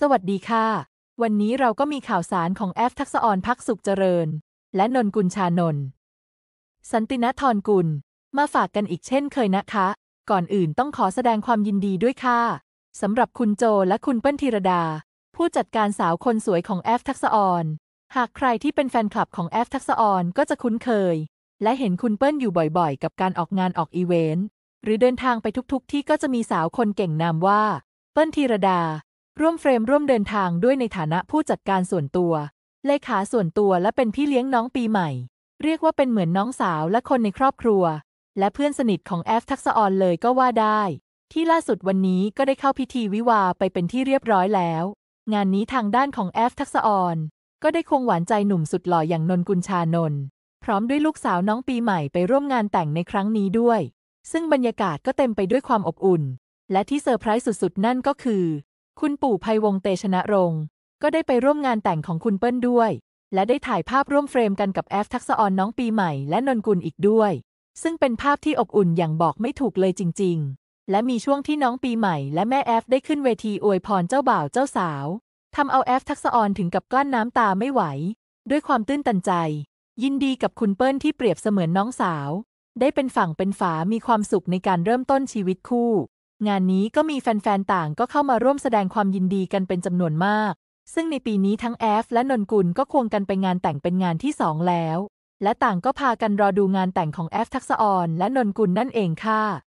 สวัสดีค่ะ วันนี้เราก็มีข่าวสารของแอฟทักษอรพักสุขเจริญ และนนกุลชานนสันตินทรกุลมาฝากกันอีกเช่นเคยนะคะ ก่อนอื่นต้องขอแสดงความยินดีด้วยค่ะสำหรับคุณโจและคุณเปิ้ลธีรดา ผู้จัดการสาวคนสวยของแอฟทักษอรหากใครที่เป็นแฟนคลับของแอฟทักษอรก็จะคุ้นเคย และเห็นคุณเปิ้ลอยู่บ่อยๆ กับการออกงานออกอีเวนต์ หรือเดินทางไปทุกๆทที่ก็จะมีสาวคนเก่งนามว่า เปิ้ลธีรดาร่วมเฟรมร่วมเดินทางด้วยในฐานะผู้จัดการส่วนตัว เลขาส่วนตัวและเป็นพี่เลี้ยงน้องปีใหม่ เรียกว่าเป็นเหมือนน้องสาวและคนในครอบครัว และเพื่อนสนิทของแอฟทักษออนเลยก็ว่าได้ ที่ล่าสุดวันนี้ก็ได้เข้าพิธีวิวาไปเป็นที่เรียบร้อยแล้ว งานนี้ทางด้านของแอฟทักษออนก็ได้คงหวานใจหนุ่มสุดหล่ออย่างนนกุลชานนพร้อมด้วยลูกสาวน้องปีใหม่ไปร่วมงานแต่งในครั้งนี้ด้วย ซึ่งบรรยากาศก็เต็มไปด้วยความอบอุ่น และที่เซอร์ไพรส์สุดๆ นั่นก็คือคุณปู่ภัยวงเตชนะรง ก็ได้ไปร่วมงานแต่งของคุณเปิ้ลด้วย และได้ถ่ายภาพร่วมเฟรมกันกับแอฟทักษอรน้องปีใหม่และนนกุลอีกด้วย ซึ่งเป็นภาพที่อบอุ่นอย่างบอกไม่ถูกเลยจริงๆ และมีช่วงที่น้องปีใหม่และแม่แอฟได้ขึ้นเวทีอวยพรเจ้าบ่าวเจ้าสาวทำเอาแอฟทักษอรถึงกับกลั้นน้ำตาไม่ไหว ด้วยความตื้นตันใจ ยินดีกับคุณเปิ้ลที่เปรียบเสมือนน้องสาว ได้เป็นฝั่งเป็นฝา มีความสุขในการเริ่มต้นชีวิตคู่งานนี้ก็มีแฟน ๆ ต่างก็เข้ามาร่วมแสดงความยินดีกันเป็นจำนวนมาก ซึ่งในปีนี้ทั้งแอฟและนนกุลก็ควงกันไปงานแต่งเป็นงานที่สองแล้ว และต่างก็พากันรอดูงานแต่งของแอฟทักษอรและนนกุลนั่นเองค่ะ